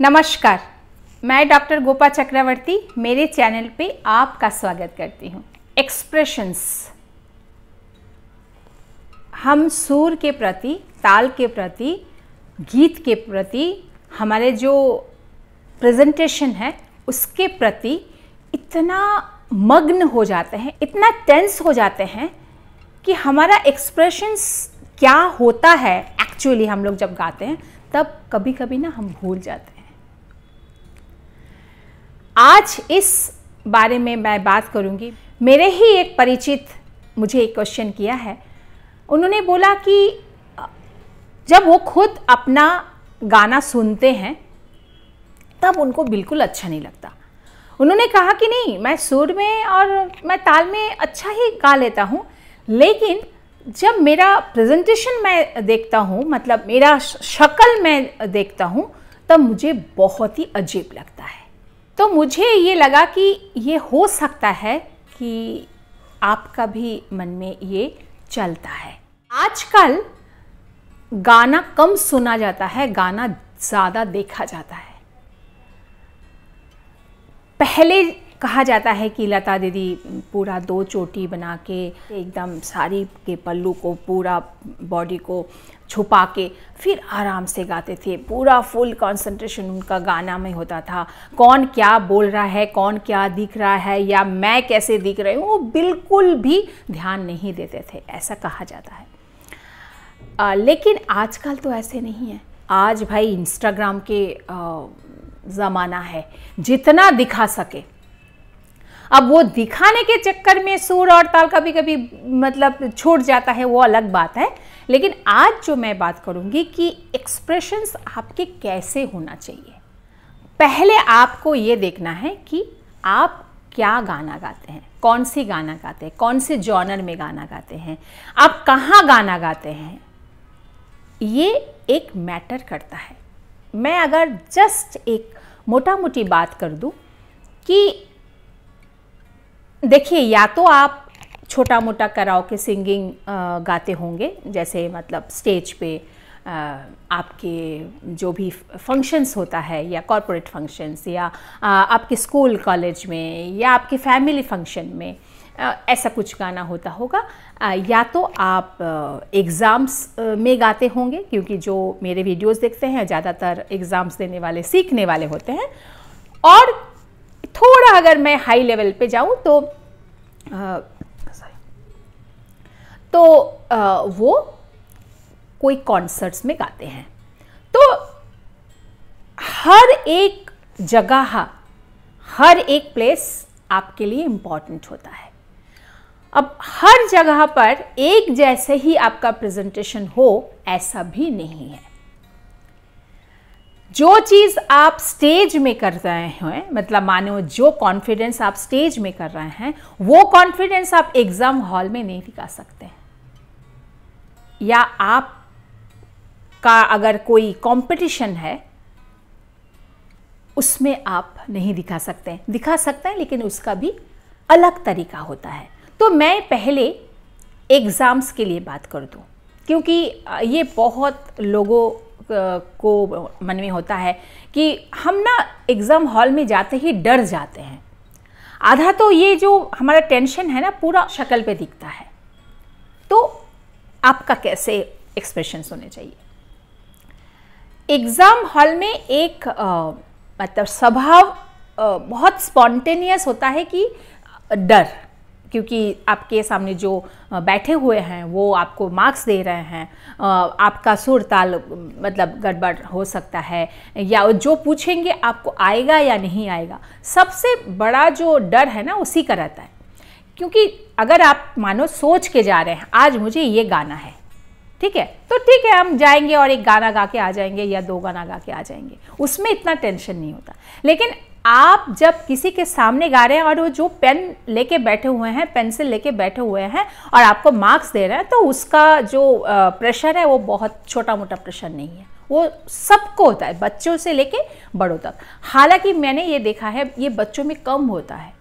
नमस्कार मैं डॉक्टर गोपा चक्रवर्ती मेरे चैनल पे आपका स्वागत करती हूँ एक्सप्रेशंस हम सुर के प्रति ताल के प्रति गीत के प्रति हमारे जो प्रेजेंटेशन है उसके प्रति इतना मग्न हो जाते हैं इतना टेंस हो जाते हैं कि हमारा एक्सप्रेशंस क्या होता है एक्चुअली हम लोग जब गाते हैं तब कभी कभी ना हम भूल जाते हैं आज इस बारे में मैं बात करूंगी मेरे ही एक परिचित मुझे एक क्वेश्चन किया है उन्होंने बोला कि जब वो खुद अपना गाना सुनते हैं तब उनको बिल्कुल अच्छा नहीं लगता उन्होंने कहा कि नहीं मैं सुर में और मैं ताल में अच्छा ही गा लेता हूँ लेकिन जब मेरा प्रेजेंटेशन मैं देखता हूँ मतलब मेरा शक्ल मैं देखता हूँ तब मुझे बहुत ही अजीब लगता है तो मुझे ये लगा कि ये हो सकता है कि आपका भी मन में ये चलता है आजकल गाना कम सुना जाता है गाना ज़्यादा देखा जाता है पहले कहा जाता है कि लता दीदी पूरा दो चोटी बना के एकदम साड़ी के पल्लू को पूरा बॉडी को छुपा के फिर आराम से गाते थे पूरा फुल कंसंट्रेशन उनका गाना में होता था कौन क्या बोल रहा है कौन क्या दिख रहा है या मैं कैसे दिख रही हूँ वो बिल्कुल भी ध्यान नहीं देते थे ऐसा कहा जाता है आ, लेकिन आजकल तो ऐसे नहीं है आज भाई इंस्टाग्राम के ज़माना है जितना दिखा सके अब वो दिखाने के चक्कर में सुर और ताल कभी कभी मतलब छूट जाता है वो अलग बात है लेकिन आज जो मैं बात करूँगी कि एक्सप्रेशंस आपके कैसे होना चाहिए पहले आपको ये देखना है कि आप क्या गाना गाते हैं कौन सी गाना गाते हैं कौन से जॉनर में गाना गाते हैं आप कहाँ गाना गाते हैं ये एक मैटर करता है मैं अगर जस्ट एक मोटा मोटी बात कर दूँ कि देखिए या तो आप छोटा मोटा कराओ के सिंगिंग गाते होंगे जैसे मतलब स्टेज पे आपके जो भी फंक्शंस होता है या कॉरपोरेट फंक्शंस या आपके स्कूल कॉलेज में या आपके फैमिली फंक्शन में ऐसा कुछ गाना होता होगा या तो आप एग्ज़ाम्स में गाते होंगे क्योंकि जो मेरे वीडियोस देखते हैं ज़्यादातर एग्ज़ाम्स देने वाले सीखने वाले होते हैं और थोड़ा अगर मैं हाई लेवल पे जाऊं तो आ, तो आ, वो कोई कॉन्सर्ट्स में गाते हैं तो हर एक जगह हर एक प्लेस आपके लिए इंपॉर्टेंट होता है अब हर जगह पर एक जैसे ही आपका प्रेजेंटेशन हो ऐसा भी नहीं है जो चीज़ आप स्टेज में कर रहे हैं मतलब मानो जो कॉन्फिडेंस आप स्टेज में कर रहे हैं वो कॉन्फिडेंस आप एग्ज़ाम हॉल में नहीं दिखा सकते या आप का अगर कोई कंपटीशन है उसमें आप नहीं दिखा सकते दिखा सकते हैं लेकिन उसका भी अलग तरीका होता है तो मैं पहले एग्ज़ाम्स के लिए बात कर दूं क्योंकि ये बहुत लोगों को मन में होता है कि हम ना एग्ज़ाम हॉल में जाते ही डर जाते हैं आधा तो ये जो हमारा टेंशन है ना पूरा शक्ल पे दिखता है तो आपका कैसे एक्सप्रेशन होने चाहिए एग्ज़ाम हॉल में एक आ, मतलब स्वभाव बहुत स्पॉन्टेनियस होता है कि डर क्योंकि आपके सामने जो बैठे हुए हैं वो आपको मार्क्स दे रहे हैं आपका सुर ताल मतलब गड़बड़ हो सकता है या जो पूछेंगे आपको आएगा या नहीं आएगा सबसे बड़ा जो डर है ना उसी का रहता है क्योंकि अगर आप मानो सोच के जा रहे हैं आज मुझे ये गाना है ठीक है तो ठीक है हम जाएंगे और एक गाना गा के आ जाएंगे या दो गाना गा के आ जाएंगे उसमें इतना टेंशन नहीं होता लेकिन आप जब किसी के सामने गा रहे हैं और वो जो पेन लेके बैठे हुए हैं पेंसिल लेके बैठे हुए हैं और आपको मार्क्स दे रहे हैं तो उसका जो प्रेशर है वो बहुत छोटा मोटा प्रेशर नहीं है वो सबको होता है बच्चों से लेके बड़ों तक हालांकि मैंने ये देखा है ये बच्चों में कम होता है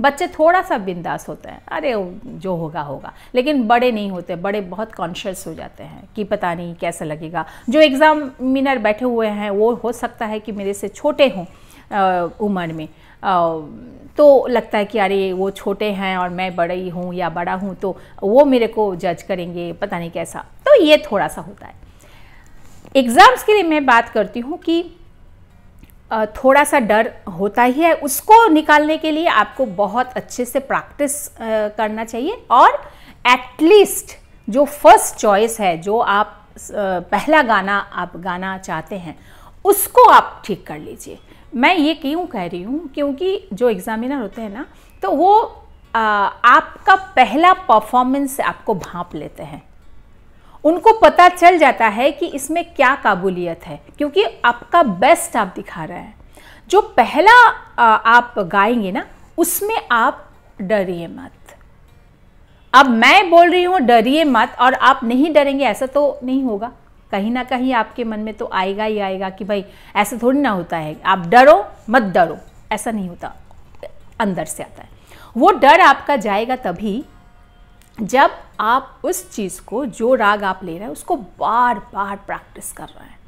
बच्चे थोड़ा सा बिंदास होते हैं अरे जो होगा होगा लेकिन बड़े नहीं होते बड़े बहुत कॉन्शियस हो जाते हैं कि पता नहीं कैसा लगेगा जो एग्ज़ामिनर बैठे हुए हैं वो हो सकता है कि मेरे से छोटे हों उम्र में तो लगता है कि अरे वो छोटे हैं और मैं बड़ी हूँ या बड़ा हूँ तो वो मेरे को जज करेंगे पता नहीं कैसा तो ये थोड़ा सा होता है एग्ज़ाम्स के लिए मैं बात करती हूँ कि थोड़ा सा डर होता ही है उसको निकालने के लिए आपको बहुत अच्छे से प्रैक्टिस करना चाहिए और एटलीस्ट जो फर्स्ट चॉइस है जो आप पहला गाना आप गाना चाहते हैं उसको आप ठीक कर लीजिए मैं ये क्यों कह रही हूँ क्योंकि जो एग्ज़ामिनर होते हैं ना तो वो आ, आपका पहला परफॉर्मेंस आपको भाप लेते हैं उनको पता चल जाता है कि इसमें क्या काबुलियत है क्योंकि आपका बेस्ट आप दिखा रहे हैं जो पहला आ, आप गाएंगे ना उसमें आप डरिए मत अब मैं बोल रही हूँ डरिए मत और आप नहीं डरेंगे ऐसा तो नहीं होगा कहीं ना कहीं आपके मन में तो आएगा ही आएगा कि भाई ऐसा थोड़ी ना होता है आप डरो मत डरो ऐसा नहीं होता अंदर से आता है वो डर आपका जाएगा तभी जब आप उस चीज़ को जो राग आप ले रहे हैं उसको बार बार प्रैक्टिस कर रहे हैं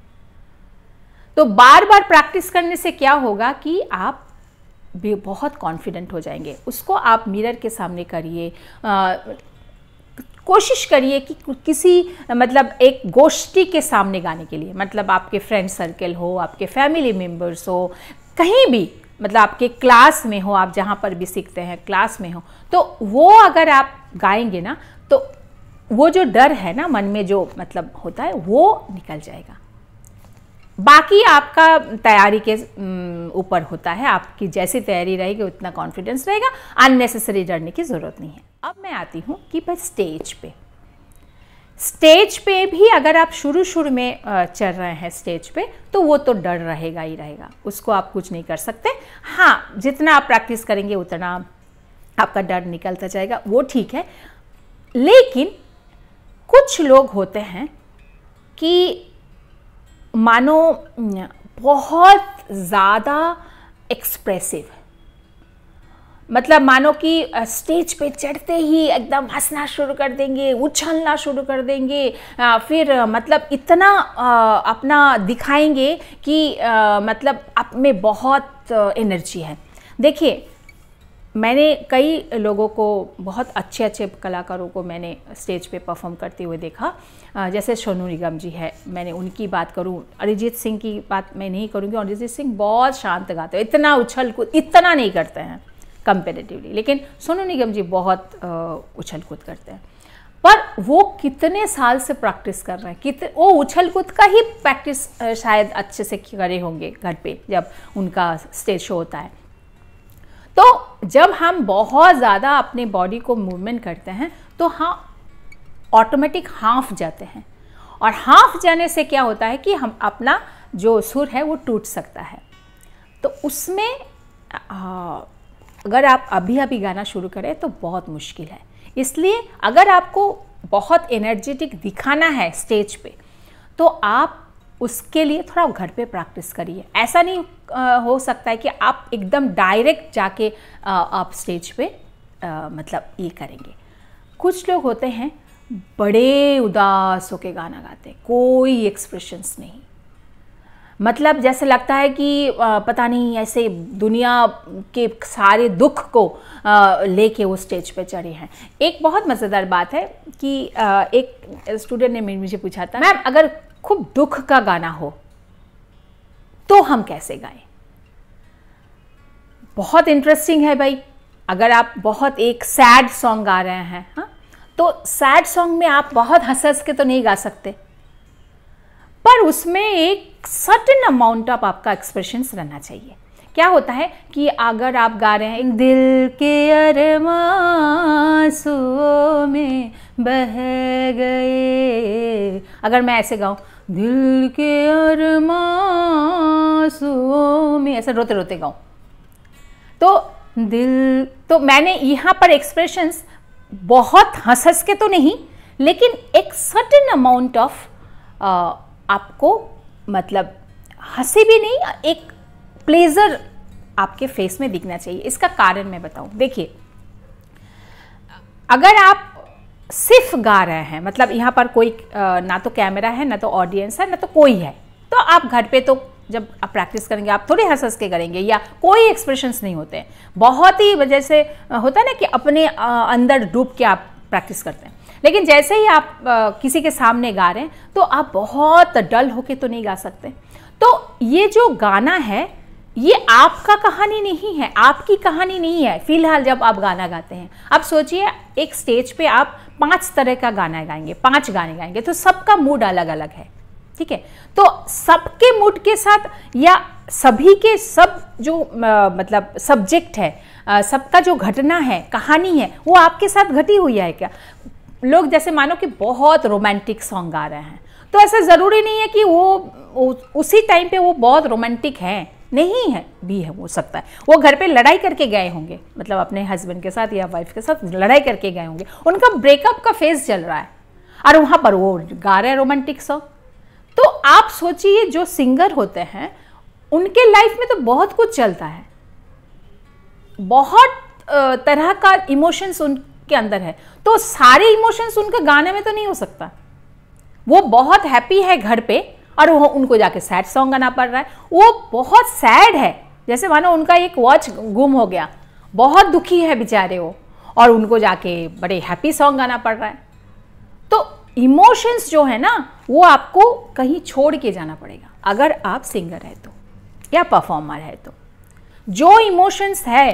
तो बार बार प्रैक्टिस करने से क्या होगा कि आप भी बहुत कॉन्फिडेंट हो जाएंगे उसको आप मिरर के सामने करिए कोशिश करिए कि किसी मतलब एक गोष्ठी के सामने गाने के लिए मतलब आपके फ्रेंड सर्कल हो आपके फैमिली मेम्बर्स हो कहीं भी मतलब आपके क्लास में हो आप जहाँ पर भी सीखते हैं क्लास में हो तो वो अगर आप गाएंगे ना तो वो जो डर है ना मन में जो मतलब होता है वो निकल जाएगा बाकी आपका तैयारी के ऊपर होता है आपकी जैसी तैयारी रहेगी उतना कॉन्फिडेंस रहेगा अननेसेसरी डरने की ज़रूरत नहीं है अब मैं आती हूँ कि भाई स्टेज पे स्टेज पे भी अगर आप शुरू शुरू में चल रहे हैं स्टेज पे तो वो तो डर रहेगा ही रहेगा उसको आप कुछ नहीं कर सकते हाँ जितना आप प्रैक्टिस करेंगे उतना आपका डर निकलता जाएगा वो ठीक है लेकिन कुछ लोग होते हैं कि मानो बहुत ज़्यादा एक्सप्रेसिव मतलब मानो कि स्टेज पे चढ़ते ही एकदम हंसना शुरू कर देंगे उछलना शुरू कर देंगे फिर मतलब इतना अपना दिखाएंगे कि मतलब आप में बहुत एनर्जी है देखिए मैंने कई लोगों को बहुत अच्छे अच्छे कलाकारों को मैंने स्टेज पे परफॉर्म करते हुए देखा जैसे सोनू निगम जी है मैंने उनकी बात करूँ अरिजीत सिंह की बात मैं नहीं करूँगी अरिजीत सिंह बहुत शांत गाते हैं इतना उछल कूद इतना नहीं करते हैं कंपेरेटिवली लेकिन सोनू निगम जी बहुत उछल कूद करते हैं पर वो कितने साल से प्रैक्टिस कर रहे हैं कितने वो उछल कूद का ही प्रैक्टिस शायद अच्छे से करे होंगे घर पे जब उनका स्टेज शो होता है तो जब हम बहुत ज़्यादा अपने बॉडी को मूवमेंट करते हैं तो हाँ ऑटोमेटिक हाफ जाते हैं और हाफ जाने से क्या होता है कि हम अपना जो सुर है वो टूट सकता है तो उसमें अगर आप अभी अभी गाना शुरू करें तो बहुत मुश्किल है इसलिए अगर आपको बहुत एनर्जेटिक दिखाना है स्टेज पे तो आप उसके लिए थोड़ा घर पे प्रैक्टिस करिए ऐसा नहीं हो सकता है कि आप एकदम डायरेक्ट जाके आप स्टेज पे मतलब ये करेंगे कुछ लोग होते हैं बड़े उदास होकर गाना गाते हैं कोई एक्सप्रेशंस नहीं मतलब जैसे लगता है कि पता नहीं ऐसे दुनिया के सारे दुख को लेके वो स्टेज पे चढ़े हैं एक बहुत मज़ेदार बात है कि एक स्टूडेंट ने मुझे पूछा था मैम अगर खूब दुख का गाना हो तो हम कैसे गाएं बहुत इंटरेस्टिंग है भाई अगर आप बहुत एक सैड सॉन्ग गा रहे हैं हा? तो सैड सॉन्ग में आप बहुत हंस हंस के तो नहीं गा सकते पर उसमें एक सर्टन अमाउंट ऑफ आपका एक्सप्रेशंस रहना चाहिए क्या होता है कि अगर आप गा रहे हैं दिल के अरमासों में बह गए अगर मैं ऐसे गाऊं दिल के अरमा में ऐसा रोते रोते गाऊं तो दिल तो मैंने यहाँ पर एक्सप्रेशंस बहुत हंस हंस के तो नहीं लेकिन एक सर्टन अमाउंट ऑफ आपको मतलब हंसी भी नहीं एक प्लेजर आपके फेस में दिखना चाहिए इसका कारण मैं बताऊं देखिए अगर आप सिर्फ गा रहे हैं मतलब यहाँ पर कोई ना तो कैमरा है ना तो ऑडियंस है ना तो कोई है तो आप घर पे तो जब आप प्रैक्टिस करेंगे आप थोड़े हंस हंस के करेंगे या कोई एक्सप्रेशंस नहीं होते हैं बहुत ही वजह से होता है ना कि अपने अंदर डूब के आप प्रैक्टिस करते हैं लेकिन जैसे ही आप किसी के सामने गा रहे हैं तो आप बहुत डल होके तो नहीं गा सकते तो ये जो गाना है ये आपका कहानी नहीं है आपकी कहानी नहीं है फिलहाल जब आप गाना गाते हैं आप सोचिए एक स्टेज पे आप पांच तरह का गाना गाएंगे पांच गाने गाएंगे तो सबका मूड अलग अलग है ठीक है तो सबके मूड के साथ या सभी के सब जो आ, मतलब सब्जेक्ट है सबका जो घटना है कहानी है वो आपके साथ घटी हुई है क्या लोग जैसे मानो कि बहुत रोमांटिक सॉन्ग गा रहे हैं तो ऐसा ज़रूरी नहीं है कि वो उसी टाइम पे वो बहुत रोमांटिक हैं नहीं है भी है हो सकता है वो घर पे लड़ाई करके गए होंगे मतलब अपने हस्बैंड के साथ या वाइफ के साथ लड़ाई करके गए होंगे उनका ब्रेकअप का फेज चल रहा है और वहाँ पर वो गा रहे रोमांटिक सॉन्ग तो आप सोचिए जो सिंगर होते हैं उनके लाइफ में तो बहुत कुछ चलता है बहुत तरह का इमोशंस उनके अंदर है तो सारे इमोशंस उनके गाने में तो नहीं हो सकता वो बहुत हैप्पी है घर पे और वो उनको जाके सैड सॉन्ग गाना पड़ रहा है वो बहुत सैड है जैसे मानो उनका एक वॉच गुम हो गया बहुत दुखी है बेचारे वो और उनको जाके बड़े हैप्पी सॉन्ग गाना पड़ रहा है तो इमोशंस जो है ना वो आपको कहीं छोड़ के जाना पड़ेगा अगर आप सिंगर है तो या परफॉर्मर है तो जो इमोशंस है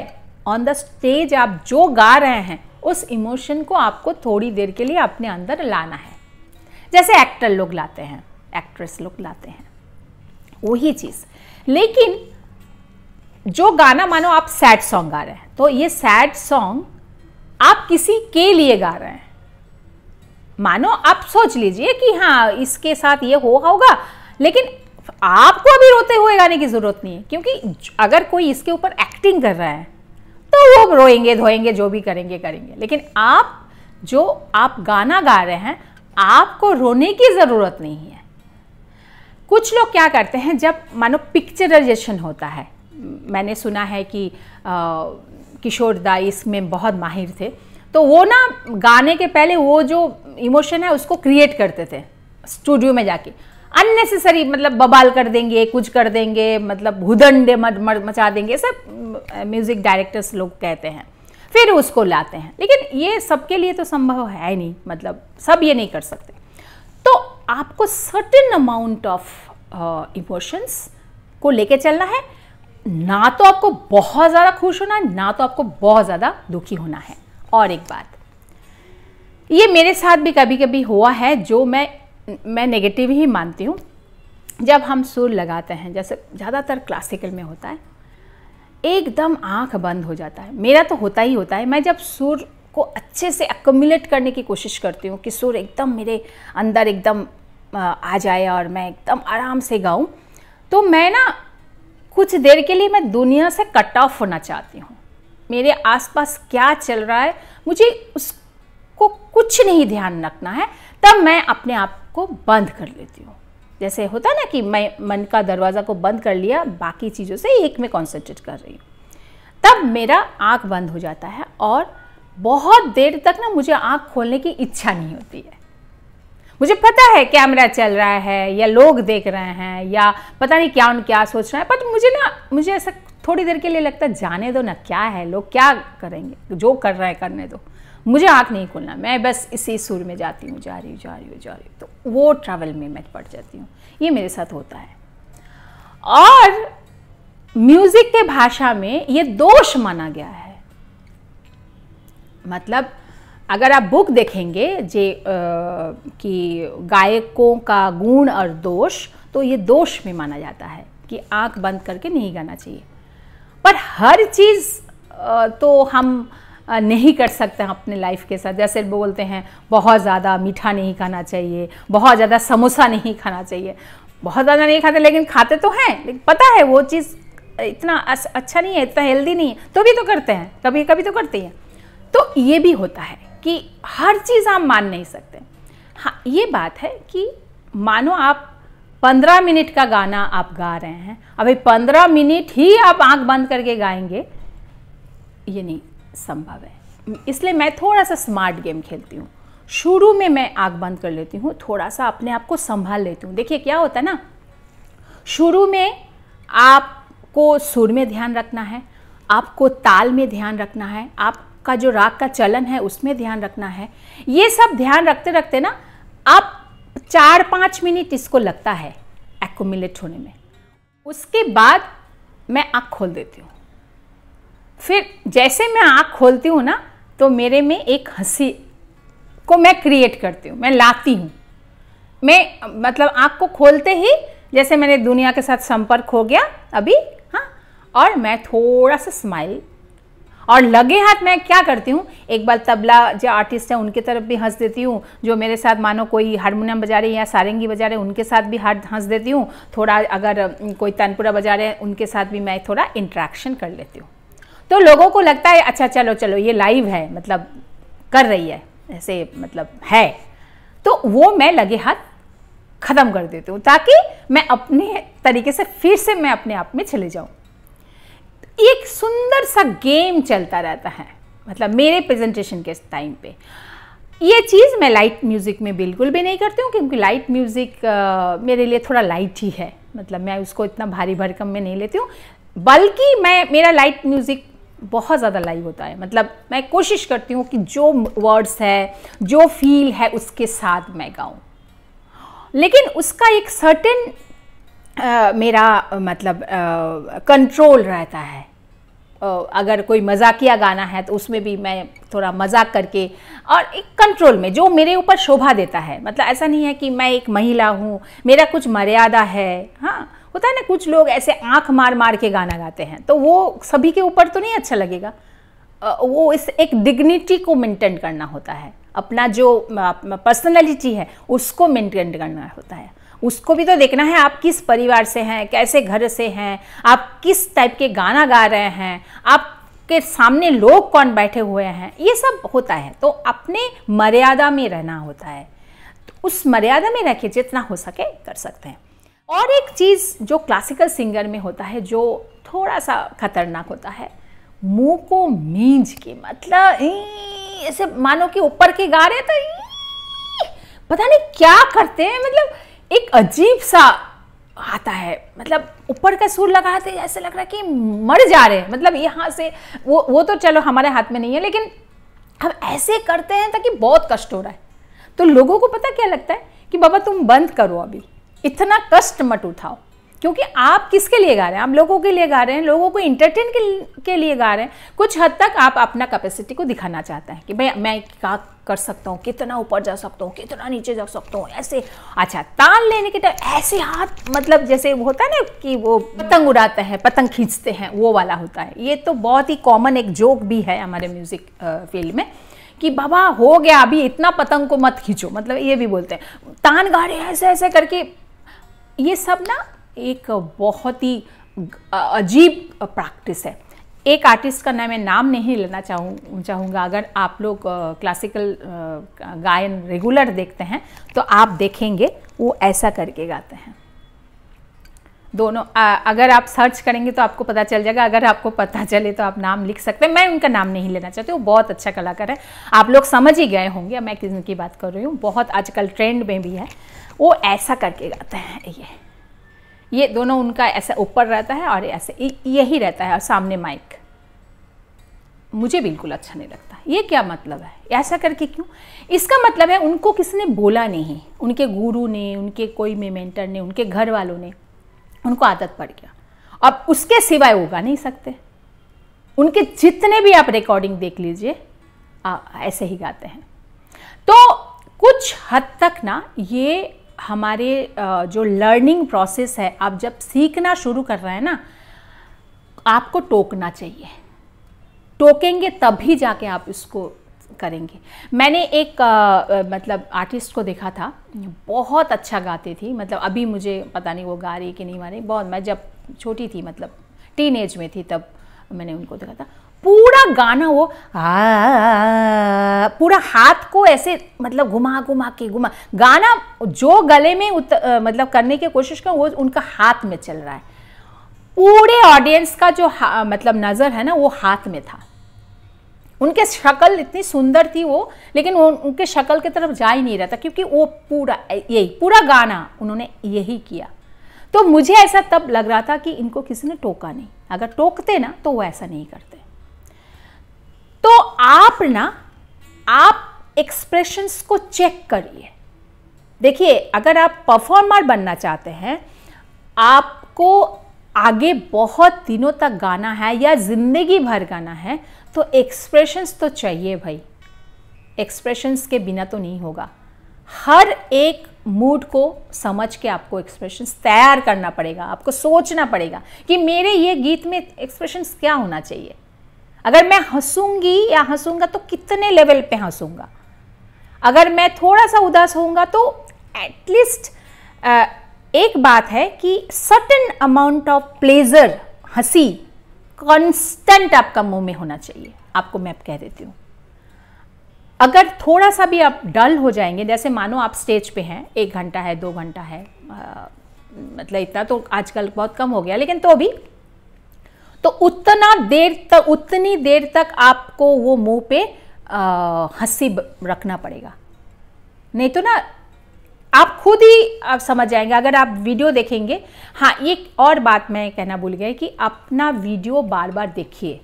ऑन द स्टेज आप जो गा रहे हैं उस इमोशन को आपको थोड़ी देर के लिए अपने अंदर लाना है जैसे एक्टर लोग लाते हैं एक्ट्रेस लोग लाते हैं वही चीज़ लेकिन जो गाना मानो आप सैड सॉन्ग गा रहे हैं तो ये सैड सॉन्ग आप किसी के लिए गा रहे हैं मानो आप सोच लीजिए कि हाँ इसके साथ ये हो होगा लेकिन आपको अभी रोते हुए गाने की ज़रूरत नहीं है क्योंकि अगर कोई इसके ऊपर एक्टिंग कर रहा है तो वो रोएंगे धोएंगे जो भी करेंगे करेंगे लेकिन आप जो आप गाना गा रहे हैं आपको रोने की ज़रूरत नहीं है कुछ लोग क्या करते हैं जब मानो पिक्चराइजेशन होता है मैंने सुना है कि किशोर दा इसमें बहुत माहिर थे तो वो ना गाने के पहले वो जो इमोशन है उसको क्रिएट करते थे स्टूडियो में जाके अननेसेसरी मतलब बबाल कर देंगे कुछ कर देंगे मतलब हुदंडे मचा देंगे सब म्यूज़िक डायरेक्टर्स लोग कहते हैं फिर उसको लाते हैं लेकिन ये सबके लिए तो संभव है नहीं मतलब सब ये नहीं कर सकते आपको सर्टेन अमाउंट ऑफ इमोशंस को लेके चलना है ना तो आपको बहुत ज़्यादा खुश होना है ना तो आपको बहुत ज़्यादा दुखी होना है और एक बात ये मेरे साथ भी कभी कभी हुआ है जो मैं मैं नेगेटिव ही मानती हूँ जब हम सुर लगाते हैं जैसे ज़्यादातर क्लासिकल में होता है एकदम आंख बंद हो जाता है मेरा तो होता ही होता है मैं जब सुर को अच्छे से एकोमुलेट करने की कोशिश करती हूँ कि सुर एकदम मेरे अंदर एकदम आ जाए और मैं एकदम आराम से गाऊँ तो मैं ना कुछ देर के लिए मैं दुनिया से कट ऑफ होना चाहती हूँ मेरे आसपास क्या चल रहा है मुझे उसको कुछ नहीं ध्यान रखना है तब मैं अपने आप को बंद कर लेती हूँ जैसे होता ना कि मैं मन का दरवाज़ा को बंद कर लिया बाकी चीज़ों से एक में कॉन्सेंट्रेट कर रही हूँ तब मेरा आँख बंद हो जाता है और बहुत देर तक ना मुझे आँख खोलने की इच्छा नहीं होती है मुझे पता है कैमरा चल रहा है या लोग देख रहे हैं या पता नहीं क्या उन क्या सोच रहा है बट मुझे ना मुझे ऐसा थोड़ी देर के लिए लगता है जाने दो ना क्या है लोग क्या करेंगे जो कर रहा है करने दो मुझे आँख नहीं खोलना मैं बस इसी सुर में जाती हूँ जा रही हूँ जा रही हूँ जा रही हूँ तो वो ट्रैवल में मैं पड़ जाती हूँ ये मेरे साथ होता है और म्यूज़िक के भाषा में ये दोष माना गया है मतलब अगर आप बुक देखेंगे जे कि गायकों का गुण और दोष तो ये दोष में माना जाता है कि आंख बंद करके नहीं गाना चाहिए पर हर चीज़ तो हम नहीं कर सकते हैं अपने लाइफ के साथ जैसे बोलते हैं बहुत ज़्यादा मीठा नहीं खाना चाहिए बहुत ज़्यादा समोसा नहीं खाना चाहिए बहुत ज़्यादा नहीं खाते लेकिन खाते तो हैं लेकिन पता है वो चीज़ इतना अच्छा नहीं है इतना हेल्दी नहीं है तो भी तो करते हैं कभी कभी तो करते हैं तो ये भी होता है कि हर चीज़ आप मान नहीं सकते हाँ ये बात है कि मानो आप पंद्रह मिनट का गाना आप गा रहे हैं अभी पंद्रह मिनट ही आप आंख बंद करके गाएंगे ये नहीं संभव है इसलिए मैं थोड़ा सा स्मार्ट गेम खेलती हूँ शुरू में मैं आंख बंद कर लेती हूँ थोड़ा सा अपने आप को संभाल लेती हूँ देखिए क्या होता है ना शुरू में आपको सुर में ध्यान रखना है आपको ताल में ध्यान रखना है आप का जो राग का चलन है उसमें ध्यान रखना है ये सब ध्यान रखते रखते ना आप चार पाँच मिनट इसको लगता है एकोमिलेट होने में उसके बाद मैं आँख खोल देती हूँ फिर जैसे मैं आँख खोलती हूँ ना तो मेरे में एक हंसी को मैं क्रिएट करती हूँ मैं लाती हूँ मैं मतलब आँख को खोलते ही जैसे मैंने दुनिया के साथ संपर्क हो गया अभी हाँ और मैं थोड़ा सा स्माइल और लगे हाथ मैं क्या करती हूँ एक बार तबला जो आर्टिस्ट हैं उनके तरफ भी हंस देती हूँ जो मेरे साथ मानो कोई हारमोनियम बजा रहे या सारंगी बजा रहे उनके साथ भी हंस देती हूँ थोड़ा अगर कोई तनपुरा बजा रहे हैं उनके साथ भी मैं थोड़ा इंट्रैक्शन कर लेती हूँ तो लोगों को लगता है अच्छा चलो चलो ये लाइव है मतलब कर रही है ऐसे मतलब है तो वो मैं लगे हाथ ख़त्म कर देती हूँ ताकि मैं अपने तरीके से फिर से मैं अपने आप में चले जाऊँ एक सुंदर सा गेम चलता रहता है मतलब मेरे प्रेजेंटेशन के टाइम पे ये चीज़ मैं लाइट म्यूज़िक में बिल्कुल भी नहीं करती हूँ क्योंकि लाइट म्यूज़िक मेरे लिए थोड़ा लाइट ही है मतलब मैं उसको इतना भारी भरकम में नहीं लेती हूँ बल्कि मैं मेरा लाइट म्यूज़िक बहुत ज़्यादा लाइव होता है मतलब मैं कोशिश करती हूँ कि जो वर्ड्स है जो फील है उसके साथ मैं गाऊँ लेकिन उसका एक सर्टेन मेरा मतलब कंट्रोल रहता है अगर कोई मजाकिया गाना है तो उसमें भी मैं थोड़ा मजाक करके और एक कंट्रोल में जो मेरे ऊपर शोभा देता है मतलब ऐसा नहीं है कि मैं एक महिला हूँ मेरा कुछ मर्यादा है हाँ होता है ना कुछ लोग ऐसे आँख मार मार के गाना गाते हैं तो वो सभी के ऊपर तो नहीं अच्छा लगेगा वो इस एक डिग्निटी को मेंटेन करना होता है अपना जो पर्सनैलिटी है उसको मेंटेन करना होता है उसको भी तो देखना है आप किस परिवार से हैं कैसे घर से हैं आप किस टाइप के गाना गा रहे हैं आप के सामने लोग कौन बैठे हुए हैं ये सब होता है तो अपने मर्यादा में रहना होता है तो उस मर्यादा में रह के जितना हो सके कर सकते हैं और एक चीज़ जो क्लासिकल सिंगर में होता है जो थोड़ा सा खतरनाक होता है मुंह को मींज के मतलब ऐसे मानो कि ऊपर के गा रहे तो पता नहीं क्या करते हैं मतलब एक अजीब सा आता है मतलब ऊपर का सुर लगाते ऐसे लग रहा है कि मर जा रहे हैं मतलब यहाँ से वो वो तो चलो हमारे हाथ में नहीं है लेकिन हम ऐसे करते हैं ताकि बहुत कष्ट हो रहा है तो लोगों को पता क्या लगता है कि बाबा तुम बंद करो अभी इतना कष्ट मत उठाओ क्योंकि आप किसके लिए गा रहे हैं आप लोगों के लिए गा रहे हैं लोगों को इंटरटेन के, लिए गा रहे हैं कुछ हद तक आप अपना कैपेसिटी को दिखाना चाहते हैं कि भाई मैं क्या कर सकता हूँ कितना ऊपर जा सकता हूँ कितना नीचे जा सकता हूँ ऐसे अच्छा ताल लेने के टाइम ऐसे हाथ मतलब जैसे होता है ना कि वो पतंग उड़ाते हैं पतंग खींचते हैं वो वाला होता है ये तो बहुत ही कॉमन एक जोक भी है हमारे म्यूज़िक फील्ड में कि बाबा हो गया अभी इतना पतंग को मत खींचो मतलब ये भी बोलते हैं तान गाड़े ऐसे ऐसे करके ये सब ना एक बहुत ही अजीब प्रैक्टिस है एक आर्टिस्ट का मैं नाम नहीं लेना चाहूँ चाहूँगा अगर आप लोग क्लासिकल गायन रेगुलर देखते हैं तो आप देखेंगे वो ऐसा करके गाते हैं दोनों आ, अगर आप सर्च करेंगे तो आपको पता चल जाएगा अगर आपको पता चले तो आप नाम लिख सकते हैं मैं उनका नाम नहीं लेना चाहती हूँ बहुत अच्छा कलाकार है आप लोग समझ ही गए होंगे मैं किस की बात कर रही हूँ बहुत आजकल ट्रेंड में भी है वो ऐसा करके गाते हैं ये ये दोनों उनका ऐसा ऊपर रहता है और ऐसे यही रहता है और सामने माइक मुझे बिल्कुल अच्छा नहीं लगता ये क्या मतलब है ऐसा करके क्यों इसका मतलब है उनको किसी ने बोला नहीं उनके गुरु ने उनके कोई मेमेंटर ने उनके घर वालों ने उनको आदत पड़ गया अब उसके सिवाय वो गा नहीं सकते उनके जितने भी आप रिकॉर्डिंग देख लीजिए ऐसे ही गाते हैं तो कुछ हद तक ना ये हमारे जो लर्निंग प्रोसेस है आप जब सीखना शुरू कर रहे हैं ना आपको टोकना चाहिए टोकेंगे तभी जाके आप इसको करेंगे मैंने एक आ, मतलब आर्टिस्ट को देखा था बहुत अच्छा गाती थी मतलब अभी मुझे पता नहीं वो गा रही कि नहीं मारे बहुत मैं जब छोटी थी मतलब टीन एज में थी तब मैंने उनको देखा था पूरा गाना वो आ, पूरा हाथ को ऐसे मतलब घुमा घुमा के घुमा गाना जो गले में उत, मतलब करने की कोशिश कर वो उनका हाथ में चल रहा है पूरे ऑडियंस का जो मतलब नज़र है ना वो हाथ में था उनके शक्ल इतनी सुंदर थी वो लेकिन उन, उनके शक्ल की तरफ जा ही नहीं रहा था क्योंकि वो पूरा यही पूरा गाना उन्होंने यही किया तो मुझे ऐसा तब लग रहा था कि इनको किसी ने टोका नहीं अगर टोकते ना तो वो ऐसा नहीं करते तो आप ना आप एक्सप्रेशंस को चेक करिए देखिए अगर आप परफॉर्मर बनना चाहते हैं आपको आगे बहुत दिनों तक गाना है या ज़िंदगी भर गाना है तो एक्सप्रेशंस तो चाहिए भाई एक्सप्रेशंस के बिना तो नहीं होगा हर एक मूड को समझ के आपको एक्सप्रेशंस तैयार करना पड़ेगा आपको सोचना पड़ेगा कि मेरे ये गीत में एक्सप्रेशंस क्या होना चाहिए अगर मैं हंसूंगी या हंसूंगा तो कितने लेवल पे हंसूंगा अगर मैं थोड़ा सा उदास होऊंगा तो एटलीस्ट एक बात है कि सर्टन अमाउंट ऑफ प्लेजर हंसी कॉन्स्टेंट आपका मुंह में होना चाहिए आपको मैं आप कह देती हूँ अगर थोड़ा सा भी आप डल हो जाएंगे जैसे मानो आप स्टेज पे हैं एक घंटा है दो घंटा है आ, मतलब इतना तो आजकल बहुत कम हो गया लेकिन तो भी तो उतना देर तक उतनी देर तक आपको वो मुंह पे हंसी रखना पड़ेगा नहीं तो ना आप खुद ही आप समझ जाएंगे अगर आप वीडियो देखेंगे हाँ एक और बात मैं कहना भूल गया कि अपना वीडियो बार बार देखिए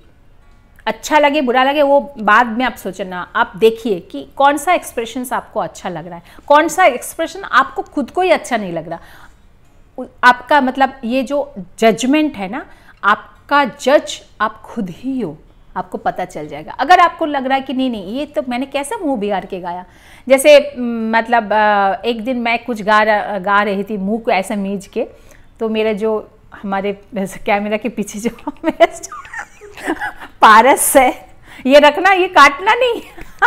अच्छा लगे बुरा लगे वो बाद में आप सोचना आप देखिए कि कौन सा एक्सप्रेशन आपको अच्छा लग रहा है कौन सा एक्सप्रेशन आपको खुद को ही अच्छा नहीं लग रहा आपका मतलब ये जो जजमेंट है ना आप का जज आप खुद ही हो आपको पता चल जाएगा अगर आपको लग रहा है कि नहीं नहीं ये तो मैंने कैसा मुंह बिगाड़ के गाया जैसे मतलब एक दिन मैं कुछ गा गा रही थी मुंह को ऐसा मीज के तो मेरा जो हमारे कैमरा के पीछे जो पारस है ये रखना ये काटना नहीं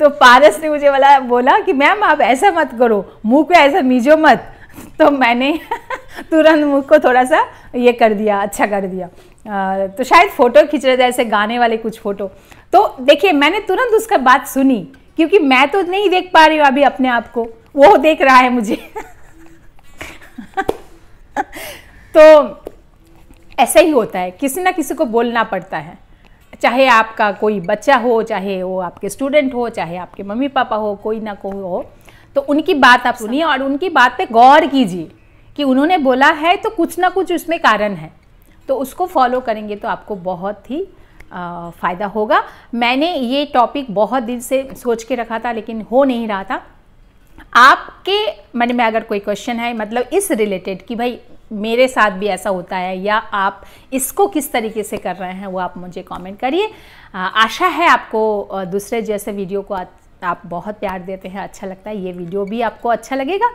तो पारस ने मुझे वाला बोला कि मैम आप ऐसा मत करो मुंह को ऐसा मीजो मत तो मैंने तुरंत मुख को थोड़ा सा ये कर दिया अच्छा कर दिया आ, तो शायद फ़ोटो खींच रहे थे ऐसे गाने वाले कुछ फ़ोटो तो देखिए मैंने तुरंत उसका बात सुनी क्योंकि मैं तो नहीं देख पा रही हूँ अभी अपने आप को वो देख रहा है मुझे तो ऐसा ही होता है किसी ना किसी को बोलना पड़ता है चाहे आपका कोई बच्चा हो चाहे वो आपके स्टूडेंट हो चाहे आपके मम्मी पापा हो कोई ना कोई हो तो उनकी बात आप सुनिए और उनकी बात पे गौर कीजिए कि उन्होंने बोला है तो कुछ ना कुछ उसमें कारण है तो उसको फॉलो करेंगे तो आपको बहुत ही फ़ायदा होगा मैंने ये टॉपिक बहुत दिन से सोच के रखा था लेकिन हो नहीं रहा था आपके मन में अगर कोई क्वेश्चन है मतलब इस रिलेटेड कि भाई मेरे साथ भी ऐसा होता है या आप इसको किस तरीके से कर रहे हैं वो आप मुझे कमेंट करिए आशा है आपको दूसरे जैसे वीडियो को आप बहुत प्यार देते हैं अच्छा लगता है ये वीडियो भी आपको अच्छा लगेगा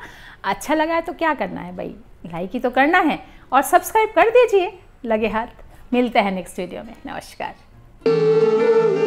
अच्छा लगा है तो क्या करना है भाई लाइक ही तो करना है और सब्सक्राइब कर दीजिए लगे हाथ मिलते हैं नेक्स्ट वीडियो में नमस्कार